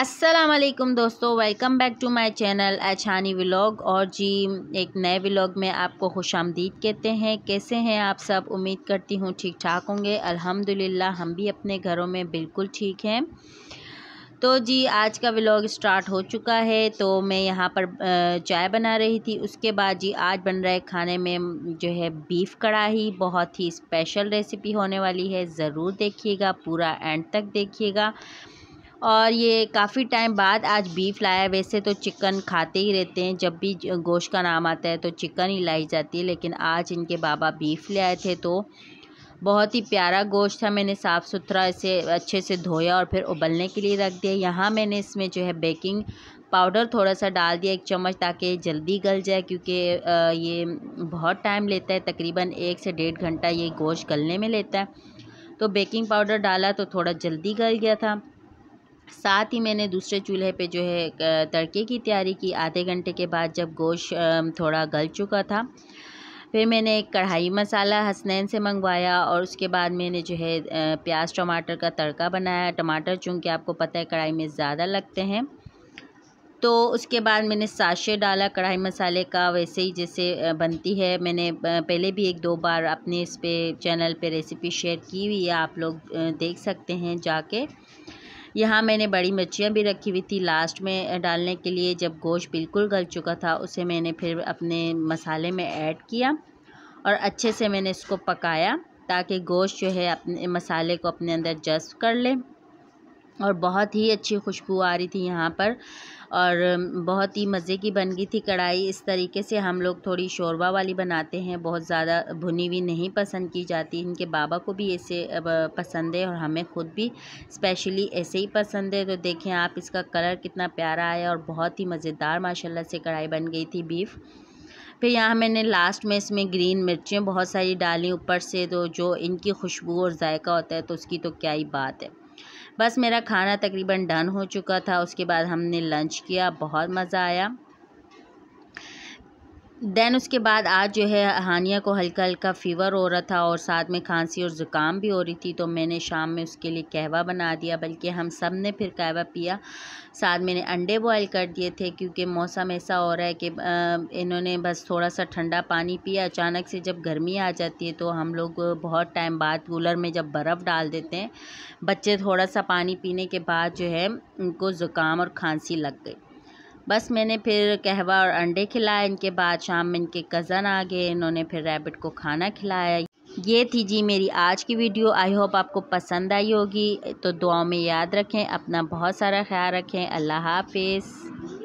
असलकुम दोस्तों welcome back to my channel अछानी व्लाग और जी एक नए व्लाग में आपको खुश आमदीद कहते हैं कैसे हैं आप सब उम्मीद करती हूँ ठीक ठाक होंगे अल्हम्दुलिल्लाह हम भी अपने घरों में बिल्कुल ठीक हैं तो जी आज का व्लाग स्टार्ट हो चुका है तो मैं यहाँ पर चाय बना रही थी उसके बाद जी आज बन रहा है खाने में जो है बीफ़ कढ़ाही बहुत ही स्पेशल रेसिपी होने वाली है ज़रूर देखिएगा पूरा एंड तक देखिएगा और ये काफ़ी टाइम बाद आज बीफ लाया वैसे तो चिकन खाते ही रहते हैं जब भी गोश्त का नाम आता है तो चिकन ही लाई जाती है लेकिन आज इनके बाबा बीफ ले आए थे तो बहुत ही प्यारा गोश्त था मैंने साफ़ सुथरा इसे अच्छे से धोया और फिर उबलने के लिए रख दिया यहाँ मैंने इसमें जो है बेकिंग पाउडर थोड़ा सा डाल दिया एक चम्मच ताकि जल्दी गल जाए क्योंकि ये बहुत टाइम लेता है तकरीबन एक से डेढ़ घंटा ये गोश्त गलने में लेता है तो बेकिंग पाउडर डाला तो थोड़ा जल्दी गल गया था साथ ही मैंने दूसरे चूल्हे पे जो है तड़के की तैयारी की आधे घंटे के बाद जब गोश्त थोड़ा गल चुका था फिर मैंने एक कढ़ाई मसाला हसनैन से मंगवाया और उसके बाद मैंने जो है प्याज टमाटर का तड़का बनाया टमाटर चूँकि आपको पता है कढ़ाई में ज़्यादा लगते हैं तो उसके बाद मैंने साशे डाला कढ़ाई मसाले का वैसे ही जैसे बनती है मैंने पहले भी एक दो बार अपने इस पर चैनल पे रेसिपी शेयर की हुई है आप लोग देख सकते हैं जाके यहाँ मैंने बड़ी मिर्चियाँ भी रखी हुई थी लास्ट में डालने के लिए जब गोश्त बिल्कुल गल चुका था उसे मैंने फिर अपने मसाले में ऐड किया और अच्छे से मैंने इसको पकाया ताकि गोश्त जो है अपने मसाले को अपने अंदर जज्ब कर ले और बहुत ही अच्छी खुशबू आ रही थी यहाँ पर और बहुत ही मज़े की बन गई थी कढ़ाई इस तरीके से हम लोग थोड़ी शोरबा वाली बनाते हैं बहुत ज़्यादा भुनी हुई नहीं पसंद की जाती इनके बाबा को भी ऐसे पसंद है और हमें ख़ुद भी स्पेशली ऐसे ही पसंद है तो देखें आप इसका कलर कितना प्यारा आया और बहुत ही मज़ेदार माशाल्लाह से कढ़ाई बन गई थी बीफ़ फिर यहाँ मैंने लास्ट में इसमें ग्रीन मिर्चें बहुत सारी डाली ऊपर से तो जो इनकी खुशबू और जायका होता है तो उसकी तो क्या ही बात है बस मेरा खाना तकरीबन डन हो चुका था उसके बाद हमने लंच किया बहुत मज़ा आया दैन उसके बाद आज जो है हानिया को हल्का हल्का फ़ीवर हो रहा था और साथ में खांसी और ज़ुकाम भी हो रही थी तो मैंने शाम में उसके लिए कहवा बना दिया बल्कि हम सब ने फिर कहवा पिया साथ मैंने अंडे बॉयल कर दिए थे क्योंकि मौसम ऐसा हो रहा है कि इन्होंने बस थोड़ा सा ठंडा पानी पिया अचानक से जब गर्मी आ जाती है तो हम लोग बहुत टाइम बाद कूलर में जब बर्फ़ डाल देते हैं बच्चे थोड़ा सा पानी पीने के बाद जो है उनको ज़ुकाम और खांसी लग गई बस मैंने फिर कहवा और अंडे खिलाए इनके बाद शाम में इनके कज़न आ गए इन्होंने फिर रैबिट को खाना खिलाया ये थी जी मेरी आज की वीडियो आई होप आपको पसंद आई होगी तो दुआओं में याद रखें अपना बहुत सारा ख्याल रखें अल्लाह हाफिज़